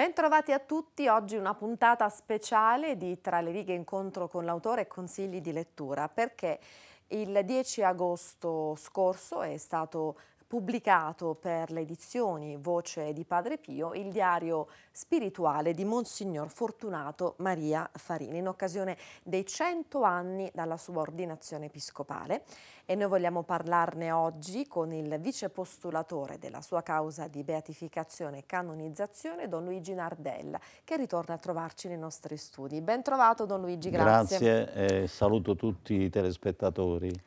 Bentrovati a tutti, oggi una puntata speciale di Tra le righe incontro con l'autore e consigli di lettura perché il 10 agosto scorso è stato pubblicato per le edizioni Voce di Padre Pio il diario spirituale di Monsignor Fortunato Maria Farini in occasione dei 100 anni dalla sua ordinazione episcopale e noi vogliamo parlarne oggi con il vicepostulatore della sua causa di beatificazione e canonizzazione, Don Luigi Nardella, che ritorna a trovarci nei nostri studi. Ben trovato Don Luigi, grazie. Grazie e saluto tutti i telespettatori.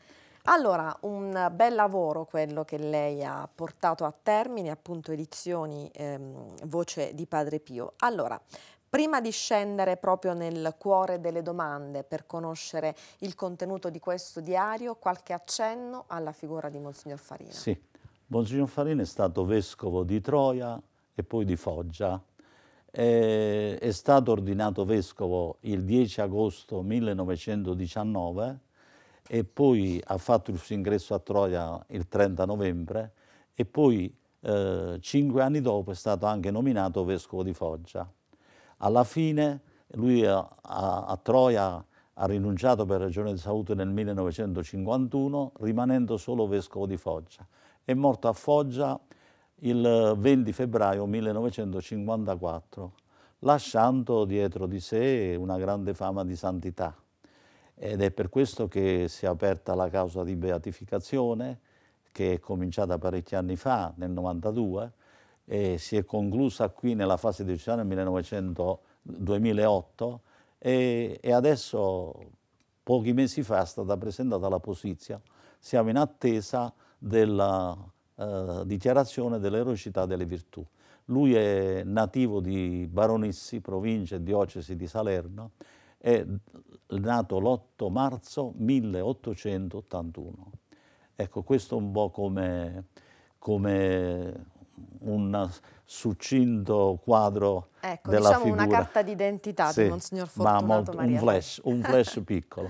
Allora, un bel lavoro quello che lei ha portato a termine, appunto edizioni ehm, Voce di Padre Pio. Allora, Prima di scendere proprio nel cuore delle domande per conoscere il contenuto di questo diario, qualche accenno alla figura di Monsignor Farina. Sì, Monsignor Farina è stato vescovo di Troia e poi di Foggia. È, è stato ordinato vescovo il 10 agosto 1919 e poi ha fatto il suo ingresso a Troia il 30 novembre e poi eh, cinque anni dopo è stato anche nominato vescovo di Foggia. Alla fine lui a, a, a Troia ha rinunciato per ragione di salute nel 1951 rimanendo solo vescovo di Foggia. È morto a Foggia il 20 febbraio 1954 lasciando dietro di sé una grande fama di santità ed è per questo che si è aperta la causa di beatificazione che è cominciata parecchi anni fa, nel 92, e si è conclusa qui nella fase decisionale nel 1900, 2008 e, e, adesso, pochi mesi fa, è stata presentata la posizia. Siamo in attesa della eh, dichiarazione dell'erocità delle virtù. Lui è nativo di Baronissi, provincia e diocesi di Salerno, è nato l'8 marzo 1881. Ecco, questo è un po' come, come un succinto quadro ecco, della diciamo figura. una carta d'identità sì, di Monsignor Fortunato ma molto, Mariano. Un flash, un flash piccolo.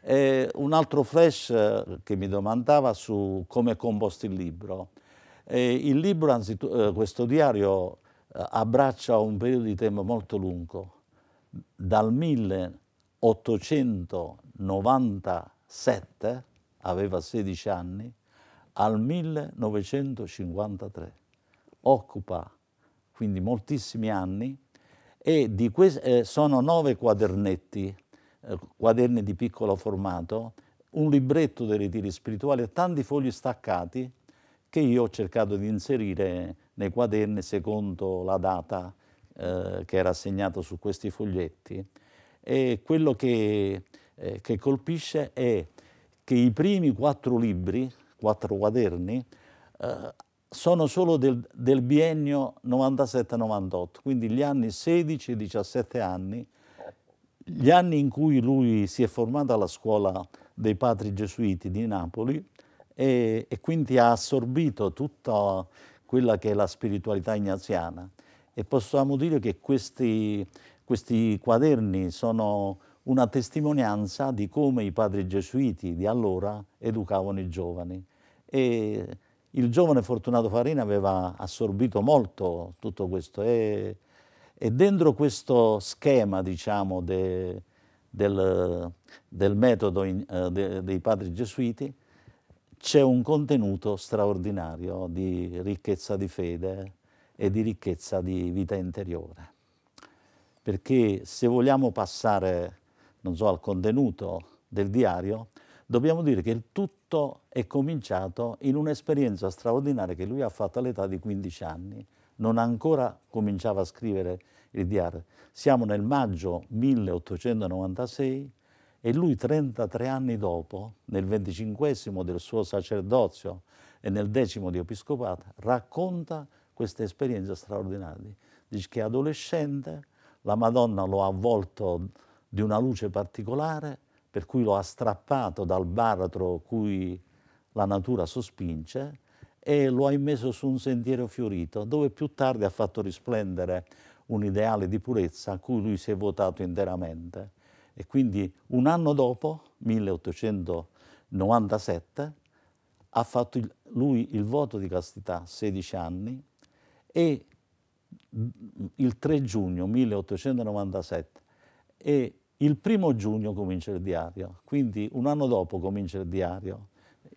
E un altro flash eh, che mi domandava su come composto il libro. E il libro, anzitutto, eh, questo diario, eh, abbraccia un periodo di tempo molto lungo, dal 1897, aveva 16 anni, al 1953. Occupa quindi moltissimi anni e di eh, sono nove quadernetti, eh, quaderni di piccolo formato, un libretto dei ritiri spirituali e tanti fogli staccati che io ho cercato di inserire nei quaderni secondo la data eh, che era assegnato su questi foglietti e quello che, eh, che colpisce è che i primi quattro libri, quattro quaderni, eh, sono solo del, del biennio 97-98, quindi gli anni 16-17 anni, gli anni in cui lui si è formato alla scuola dei padri gesuiti di Napoli e, e quindi ha assorbito tutta quella che è la spiritualità ignaziana e possiamo dire che questi, questi quaderni sono una testimonianza di come i padri gesuiti di allora educavano i giovani. E il giovane Fortunato Farina aveva assorbito molto tutto questo e, e dentro questo schema, diciamo, de, del, del, metodo in, eh, de, dei padri gesuiti c'è un contenuto straordinario di ricchezza di fede, e di ricchezza di vita interiore. Perché se vogliamo passare, non so, al contenuto del diario, dobbiamo dire che il tutto è cominciato in un'esperienza straordinaria che lui ha fatto all'età di 15 anni. Non ancora cominciava a scrivere il diario. Siamo nel maggio 1896 e lui 33 anni dopo, nel venticinquesimo del suo sacerdozio e nel decimo di episcopato, racconta questa esperienza straordinaria. Dice che adolescente la Madonna lo ha avvolto di una luce particolare per cui lo ha strappato dal baratro cui la natura sospinge e lo ha immesso su un sentiero fiorito dove più tardi ha fatto risplendere un ideale di purezza a cui lui si è votato interamente. E quindi un anno dopo, 1897, ha fatto lui il voto di castità, 16 anni, e mm, il 3 giugno 1897 e il primo giugno comincia il diario, quindi un anno dopo comincia il diario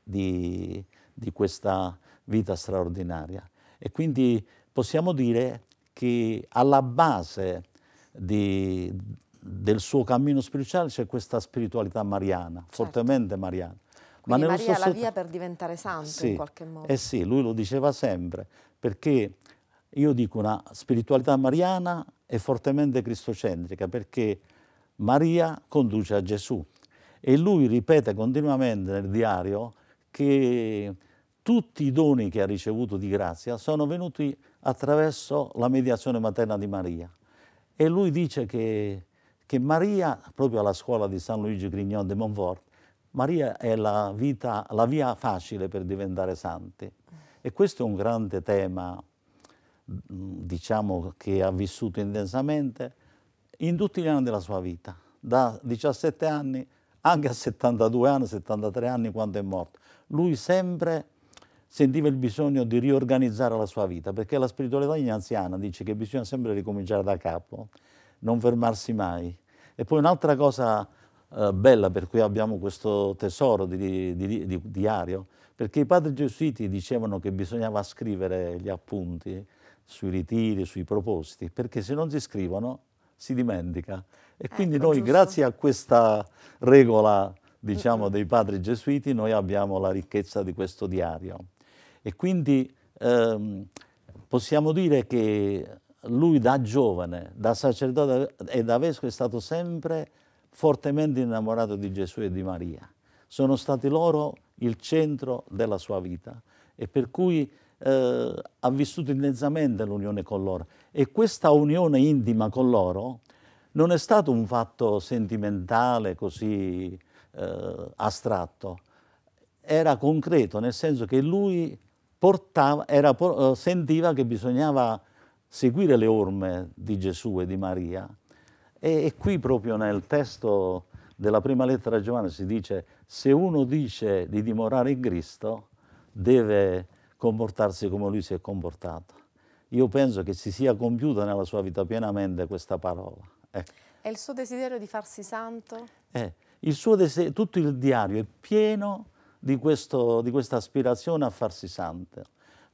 di, di questa vita straordinaria. E quindi possiamo dire che alla base di, del suo cammino spirituale c'è questa spiritualità mariana, certo. fortemente mariana. Quindi Ma Maria è la via per diventare santo sì, in qualche modo. Eh sì, lui lo diceva sempre, perché io dico una spiritualità mariana è fortemente cristocentrica perché Maria conduce a Gesù e lui ripete continuamente nel diario che tutti i doni che ha ricevuto di grazia sono venuti attraverso la mediazione materna di Maria. E lui dice che, che Maria, proprio alla scuola di San Luigi Grignon de Montfort, Maria è la, vita, la via facile per diventare santi. E questo è un grande tema diciamo che ha vissuto intensamente in tutti gli anni della sua vita, da 17 anni anche a 72 anni, 73 anni quando è morto. Lui sempre sentiva il bisogno di riorganizzare la sua vita, perché la spiritualità ignaziana dice che bisogna sempre ricominciare da capo, non fermarsi mai. E poi un'altra cosa eh, bella per cui abbiamo questo tesoro di, di, di diario, perché i padri gesuiti dicevano che bisognava scrivere gli appunti, sui ritiri, sui proposti, perché se non si scrivono si dimentica. E quindi ecco, noi giusto. grazie a questa regola diciamo, dei padri gesuiti noi abbiamo la ricchezza di questo diario. E quindi ehm, possiamo dire che lui da giovane, da sacerdote e da vescovo è stato sempre fortemente innamorato di Gesù e di Maria. Sono stati loro il centro della sua vita e per cui eh, ha vissuto intensamente l'unione con loro e questa unione intima con loro non è stato un fatto sentimentale così eh, astratto, era concreto nel senso che lui portava, era, eh, sentiva che bisognava seguire le orme di Gesù e di Maria e, e qui proprio nel testo della prima lettera a Giovanni si dice se uno dice di dimorare in Cristo deve comportarsi come lui si è comportato. Io penso che si sia compiuta nella sua vita pienamente questa parola. Ecco. E il suo desiderio di farsi santo? Eh, il desiderio, tutto il diario è pieno di, questo, di, questa aspirazione a farsi santo.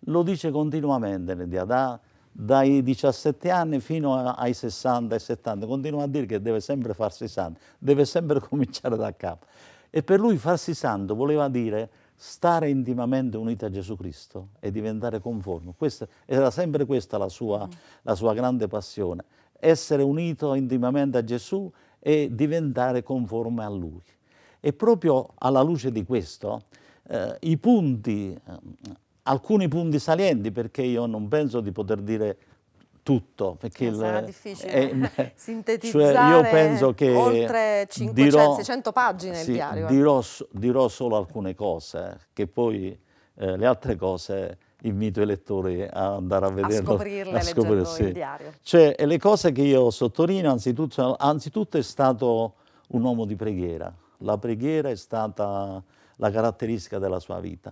Lo dice continuamente nel diario, da, dai 17 anni fino ai 60, ai 70, continua a dire che deve sempre farsi santo, deve sempre cominciare da capo. E per lui farsi santo voleva dire stare intimamente unita a Gesù Cristo e diventare conforme. Questa, era sempre questa la sua, mm. la sua grande passione, essere unito intimamente a Gesù e diventare conforme a Lui. E proprio alla luce di questo, eh, i punti, eh, alcuni punti salienti, perché io non penso di poter dire tutto. Perché cioè, il, difficile è, eh, eh, sintetizzare cioè io penso che oltre 500, dirò, 600 cioè, pagine sì, il diario. Eh. Dirò, dirò, solo alcune cose, che poi eh, le altre cose invito i lettori a andare a vederlo. A scoprirle, a scoprire, sì. il diario. Cioè, le cose che io sottolineo, anzitutto, anzitutto è stato un uomo di preghiera. La preghiera è stata la caratteristica della sua vita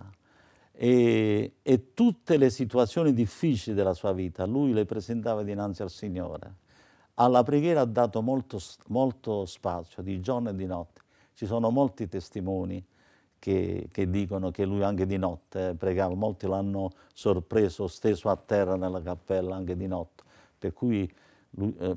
e, e, tutte le situazioni difficili della sua vita, lui le presentava dinanzi al Signore. Alla preghiera ha dato molto, molto spazio, di giorno e di notte. Ci sono molti testimoni che, che dicono che lui anche di notte pregava, molti l'hanno sorpreso steso a terra nella cappella anche di notte, per cui lui, eh,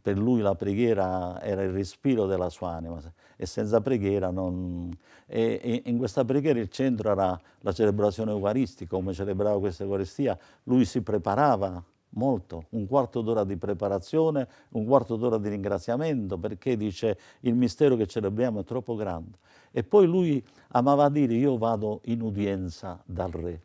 per lui la preghiera era il respiro della sua anima e senza preghiera non... E, e in questa preghiera il centro era la celebrazione eucaristica, come celebrava questa Eucaristia, lui si preparava molto, un quarto d'ora di preparazione, un quarto d'ora di ringraziamento, perché dice il mistero che celebriamo è troppo grande. E poi lui amava dire io vado in udienza dal re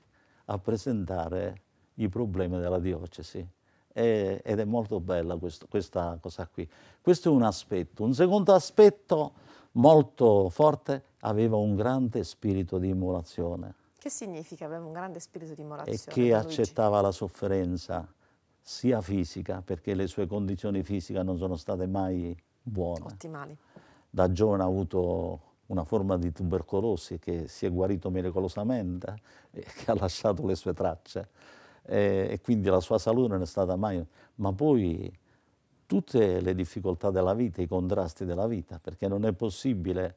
a presentare i problemi della diocesi e, ed è molto bella questo, questa cosa qui. Questo è un aspetto. Un secondo aspetto molto forte, aveva un grande spirito di immolazione. Che significa aveva un grande spirito di immolazione? E che accettava la sofferenza, sia fisica, perché le sue condizioni fisiche non sono state mai buone. Ottimali. Da giovane ha avuto una forma di tubercolosi che si è guarito miracolosamente e che ha lasciato le sue tracce eh, e quindi la sua salute non è stata mai... Ma poi tutte le difficoltà della vita, i contrasti della vita, perché non è possibile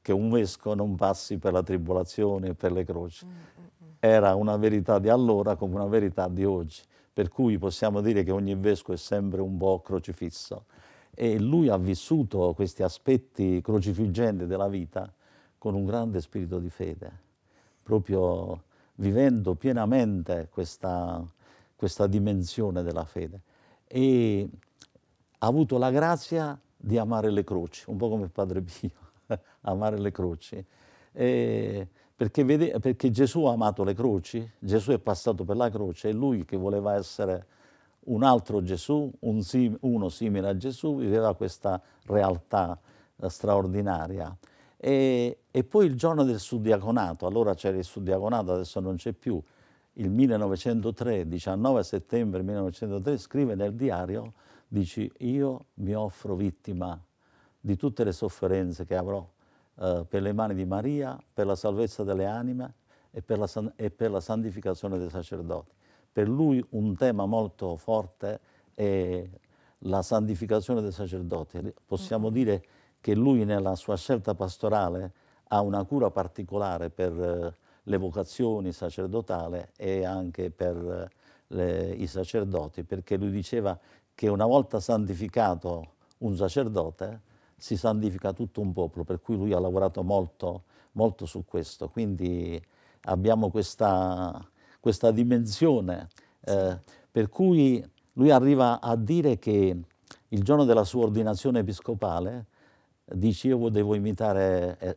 che un vescovo non passi per la tribolazione e per le croci. Mm, mm, mm. Era una verità di allora come una verità di oggi, per cui possiamo dire che ogni vescovo è sempre un po' crocifisso. E lui ha vissuto questi aspetti crocifiggenti della vita con un grande spirito di fede, proprio vivendo pienamente questa, questa dimensione della fede. E ha avuto la grazia di amare le croci, un po' come Padre Pio, amare le croci. E perché, vede, perché Gesù ha amato le croci, Gesù è passato per la croce e lui che voleva essere un altro Gesù, un sim, uno simile a Gesù, viveva questa realtà eh, straordinaria. E, e poi il giorno del suddiaconato, allora c'era il suddiaconato, adesso non c'è più, il 1903, 19 settembre 1903, scrive nel diario, dici io mi offro vittima di tutte le sofferenze che avrò eh, per le mani di Maria, per la salvezza delle anime e per la, e per la santificazione dei sacerdoti. Per lui un tema molto forte è la santificazione dei sacerdoti, possiamo mm -hmm. dire che lui nella sua scelta pastorale ha una cura particolare per eh, le vocazioni sacerdotale e anche per eh, le, i sacerdoti, perché lui diceva che una volta santificato un sacerdote si santifica tutto un popolo, per cui lui ha lavorato molto, molto su questo. Quindi abbiamo questa, questa dimensione, eh, per cui lui arriva a dire che il giorno della sua ordinazione episcopale dice io devo imitare, eh,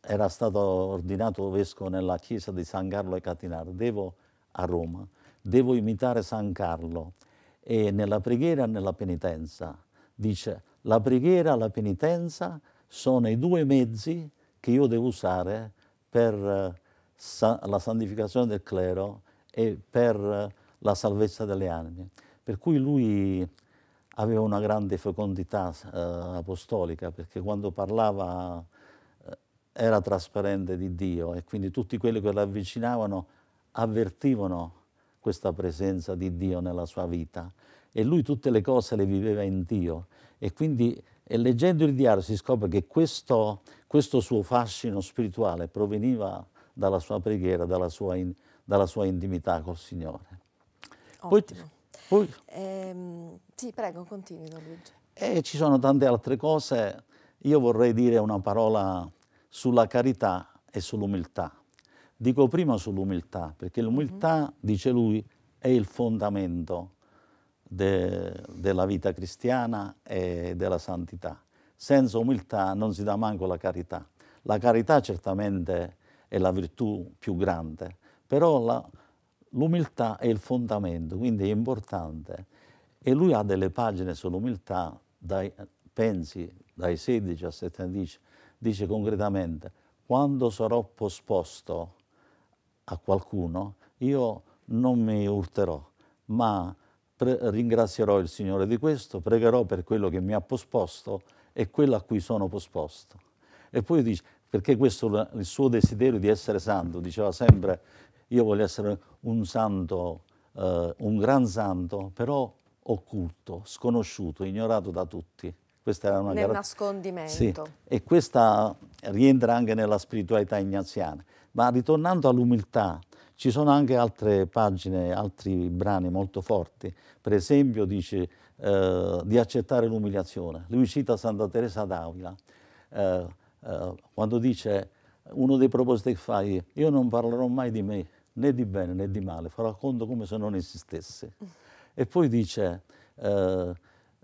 era stato ordinato vescovo nella chiesa di San Carlo e Catinaro, devo a Roma, devo imitare San Carlo e nella preghiera e nella penitenza. Dice la preghiera e la penitenza sono i due mezzi che io devo usare per eh, la santificazione del clero e per eh, la salvezza delle anime. Per cui lui aveva una grande fecondità eh, apostolica perché quando parlava eh, era trasparente di Dio e quindi tutti quelli che lo avvicinavano avvertivano questa presenza di Dio nella sua vita e lui tutte le cose le viveva in Dio e quindi e leggendo il diario si scopre che questo, questo suo fascino spirituale proveniva dalla sua preghiera, dalla sua, in, dalla sua intimità col Signore. Poi, poi, ehm, sì, prego, continui Don Luigi. E ci sono tante altre cose. Io vorrei dire una parola sulla carità e sull'umiltà. Dico prima sull'umiltà, perché l'umiltà, mm -hmm. dice lui, è il fondamento de, della vita cristiana e della santità. Senza umiltà non si dà manco la carità. La carità certamente è la virtù più grande, però la, l'umiltà è il fondamento, quindi è importante. E lui ha delle pagine sull'umiltà, dai, pensi, dai 16 a 17, dice concretamente, quando sarò posposto a qualcuno, io non mi urterò, ma ringrazierò il Signore di questo, pregherò per quello che mi ha posposto e quello a cui sono posposto. E poi dice, perché questo il suo desiderio di essere santo, diceva sempre io voglio essere un santo, eh, un gran santo, però occulto, sconosciuto, ignorato da tutti. Questa era una Nel gar... nascondimento. Sì, e questa rientra anche nella spiritualità ignaziana. Ma ritornando all'umiltà, ci sono anche altre pagine, altri brani molto forti. Per esempio dice eh, di accettare l'umiliazione. Lui cita Santa Teresa d'Avila, eh, eh, quando dice uno dei propositi che fai, io non parlerò mai di me, né di bene né di male, farà conto come se non esistesse. E poi dice, eh,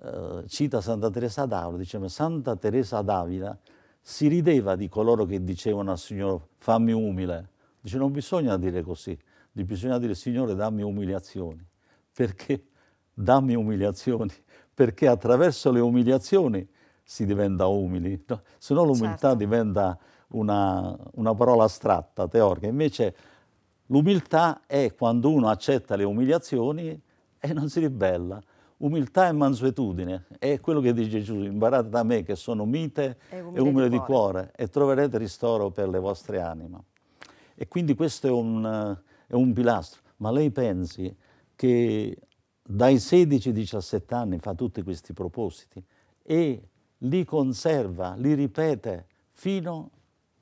eh, cita Santa Teresa d'Avila, dice, ma Santa Teresa d'Avila si rideva di coloro che dicevano al Signore fammi umile. Dice, non bisogna dire così, bisogna dire Signore dammi umiliazioni. Perché? Dammi umiliazioni, perché attraverso le umiliazioni si diventa umili, no? se no l'umiltà certo. diventa una, una parola astratta, teorica. Invece L'umiltà è quando uno accetta le umiliazioni e non si ribella. Umiltà e mansuetudine, è quello che dice Gesù, imparate da me che sono mite e umile, e umile di, cuore. di, cuore. e troverete ristoro per le vostre anime. E quindi questo è un, è un pilastro. Ma lei pensi che dai 16-17 anni fa tutti questi propositi e li conserva, li ripete fino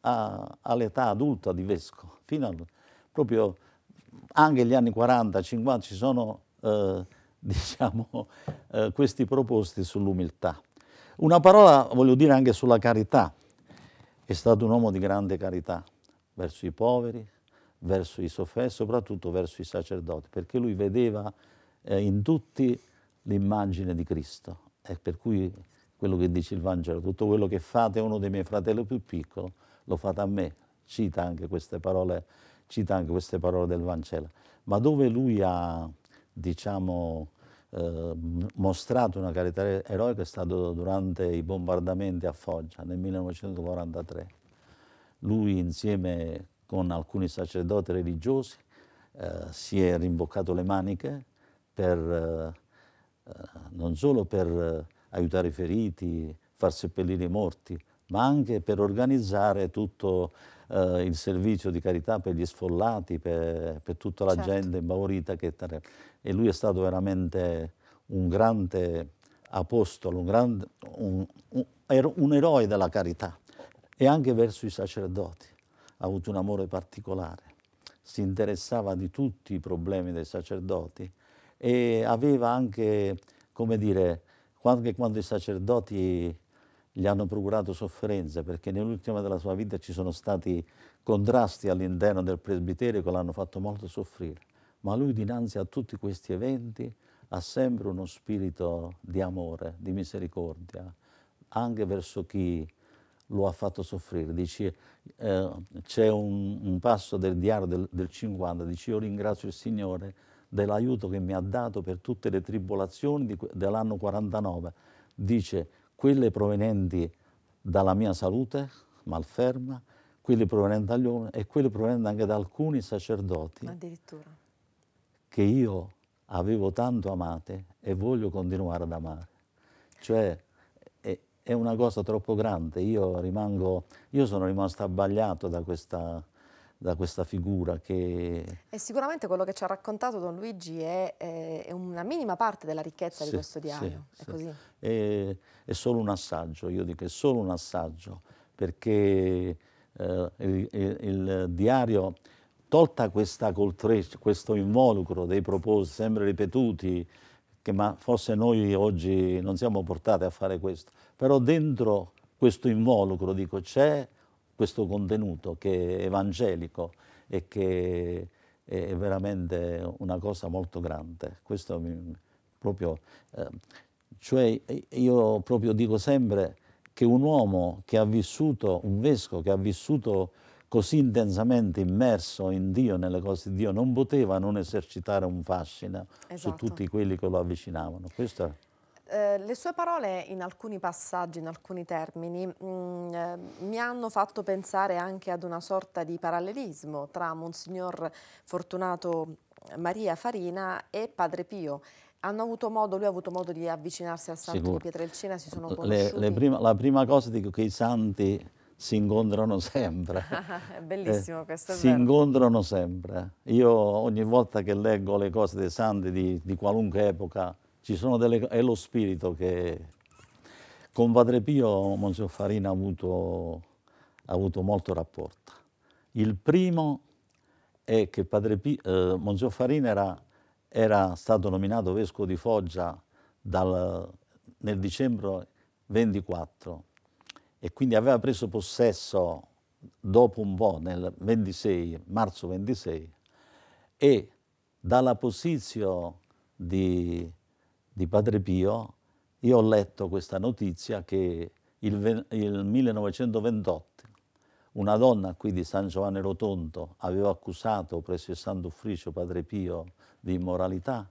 all'età adulta di vescovo, fino all'età proprio anche negli anni 40, 50 ci sono eh, diciamo, eh, questi proposti sull'umiltà. Una parola voglio dire anche sulla carità. È stato un uomo di grande carità verso i poveri, verso i sofferti, soprattutto verso i sacerdoti, perché lui vedeva eh, in tutti l'immagine di Cristo. E per cui quello che dice il Vangelo, tutto quello che fate a uno dei miei fratelli più piccoli, lo fate a me. Cita anche queste parole cita anche queste parole del Vangelo, ma dove lui ha, diciamo, eh, mostrato una carità eroica è stato durante i bombardamenti a Foggia nel 1943. Lui insieme con alcuni sacerdoti religiosi eh, si è rimboccato le maniche per, eh, eh non solo per eh, aiutare i feriti, far seppellire i morti, ma anche per organizzare tutto eh, il servizio di carità per gli sfollati, per, per tutta la certo. gente imbaurita. Che, e lui è stato veramente un grande apostolo, un, grande, un, un, er-, un eroe della carità e anche verso i sacerdoti ha avuto un amore particolare, si interessava di tutti i problemi dei sacerdoti e aveva anche, come dire, anche quando i sacerdoti gli hanno procurato sofferenze perché nell'ultima della sua vita ci sono stati contrasti all'interno del presbiterio che l'hanno fatto molto soffrire. Ma lui dinanzi a tutti questi eventi ha sempre uno spirito di amore, di misericordia, anche verso chi lo ha fatto soffrire. Dice, eh, c'è un, un, passo del diario del, del 50, dice io ringrazio il Signore dell'aiuto che mi ha dato per tutte le tribolazioni di, dell'anno 49. Dice quelle provenienti dalla mia salute malferma, quelle provenienti dagli uomini e quelle provenienti anche da alcuni sacerdoti Addirittura. che io avevo tanto amate e voglio continuare ad amare. Cioè è, è una cosa troppo grande, io, rimango, io sono rimasto abbagliato da questa da questa figura che... E sicuramente quello che ci ha raccontato Don Luigi è, è una minima parte della ricchezza sì, di questo diario, sì, è sì. così? È, è, solo un assaggio, io dico è solo un assaggio, perché eh, il, il, diario, tolta questa coltreccia, questo involucro dei propositi sempre ripetuti, che ma forse noi oggi non siamo portati a fare questo, però dentro questo involucro, dico, c'è questo contenuto che è evangelico e che è veramente una cosa molto grande. Questo mi, proprio, eh, cioè io proprio dico sempre che un uomo che ha vissuto, un vescovo che ha vissuto così intensamente immerso in Dio, nelle cose di Dio, non poteva non esercitare un fascino esatto. su tutti quelli che lo avvicinavano. Questo eh, le sue parole in alcuni passaggi, in alcuni termini, mh, mm, eh, mi hanno fatto pensare anche ad una sorta di parallelismo tra Monsignor Fortunato Maria Farina e Padre Pio. Hanno avuto modo, lui ha avuto modo di avvicinarsi al santo Sicuro. di Pietrelcina, si sono conosciuti. Le, le prima, la prima cosa dico che i santi si incontrano sempre. è bellissimo eh, questo. si vero. incontrano sempre. Io ogni volta che leggo le cose dei santi di, di qualunque epoca, ci sono delle, è lo spirito che con Padre Pio Monsignor Farina ha avuto, ha avuto molto rapporto. Il primo è che Padre Pio, eh, Monsignor Farina era, era, stato nominato vescovo di Foggia dal, nel dicembre 24 e quindi aveva preso possesso dopo un po', nel 26, marzo 26, e dalla posizione di di Padre Pio, io ho letto questa notizia che il, il 1928 una donna qui di San Giovanni Rotondo aveva accusato presso il Santo Ufficio Padre Pio di immoralità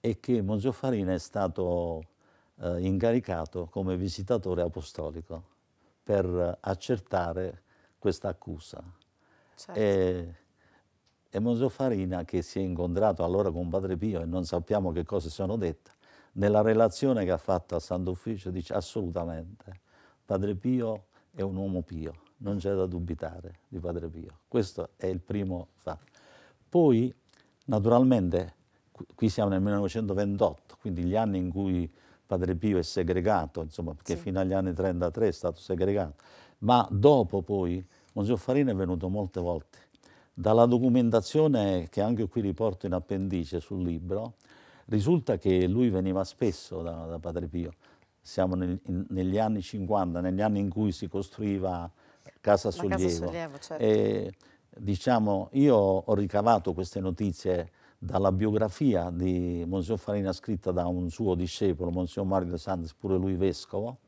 e che Monsignor Farina è stato eh, incaricato come visitatore apostolico per eh, accertare questa accusa. Certo. E e Monsignor Farina, che si è incontrato allora con Padre Pio e non sappiamo che cose sono dette, nella relazione che ha fatto al Santo Ufficio dice assolutamente, Padre Pio è un uomo pio, non c'è da dubitare di Padre Pio. Questo è il primo fatto. Poi, naturalmente, qui siamo nel 1928, quindi gli anni in cui Padre Pio è segregato, insomma, perché sì. fino agli anni 33 è stato segregato, ma dopo poi Monsignor Farina è venuto molte volte dalla documentazione che anche qui riporto in appendice sul libro, risulta che lui veniva spesso da, da Padre Pio. Siamo nel, in, negli anni 50, negli anni in cui si costruiva Casa Sollievo. Casa Sollievo certo. e, diciamo, io ho ricavato queste notizie dalla biografia di Monsignor Farina scritta da un suo discepolo, Monsignor Mario De Santis, pure lui vescovo,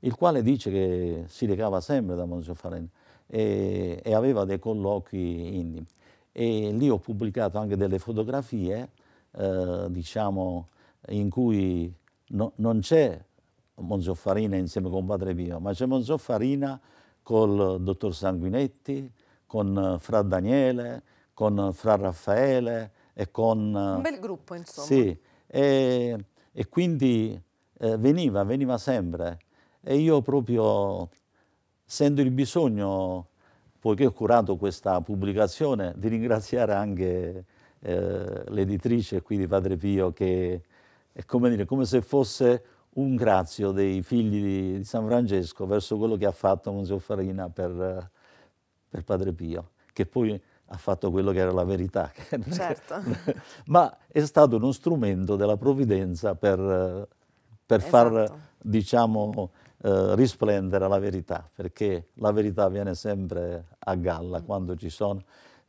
il quale dice che si recava sempre da Monsignor Farina e, e aveva dei colloqui indie. E lì ho pubblicato anche delle fotografie, eh, diciamo, in cui no, non c'è Farina insieme con Padre Pio, ma c'è Monzoffarina col dottor Sanguinetti, con Fra Daniele, con Fra Raffaele e con... Eh, Un bel gruppo, insomma. Sì, e, e quindi eh, veniva, veniva sempre. E io proprio sento il bisogno, poiché ho curato questa pubblicazione, di ringraziare anche eh, l'editrice qui di Padre Pio che è come, dire, come se fosse un grazio dei figli di, di, San Francesco verso quello che ha fatto Monsignor Farina per, per, Padre Pio, che poi ha fatto quello che era la verità. Certo. Ma è stato uno strumento della provvidenza per, per esatto. far, diciamo, eh, risplendere la verità, perché la verità viene sempre a galla mm. quando ci sono.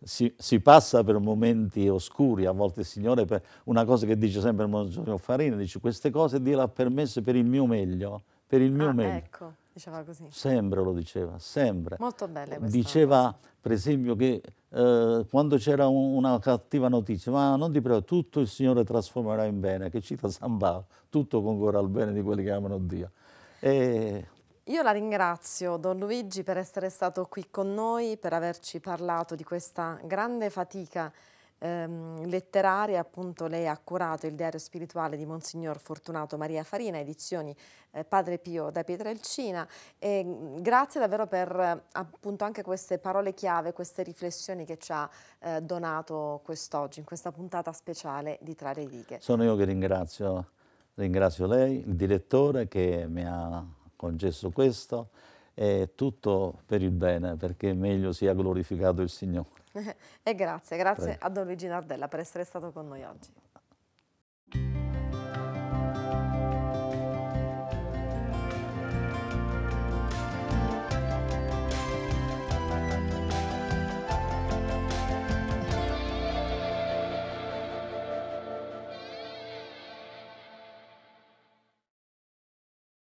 Si, si passa per momenti oscuri, a volte il Signore, per una cosa che dice sempre il Monsignor Farina, dice queste cose Dio le ha permesse per il mio meglio, per il mio ah, meglio. Ecco. Diceva così. Sempre lo diceva, sempre. Molto bello. Diceva, cosa. per esempio, che eh, quando c'era un, una cattiva notizia, ma non ti preoccupare, tutto il Signore trasformerà in bene, che cita San Paolo, tutto concorre al bene di quelli che amano Dio. E... Io la ringrazio Don Luigi per essere stato qui con noi, per averci parlato di questa grande fatica ehm, letteraria, appunto lei ha curato il diario spirituale di Monsignor Fortunato Maria Farina, edizioni eh, Padre Pio da Pietrelcina e grazie davvero per appunto anche queste parole chiave, queste riflessioni che ci ha eh, donato quest'oggi in questa puntata speciale di Tra le righe. Sono io che ringrazio Ringrazio lei, il direttore che mi ha concesso questo e tutto per il bene perché meglio sia glorificato il Signore. e grazie, grazie Prego. a Don Luigi Nardella per essere stato con noi oggi.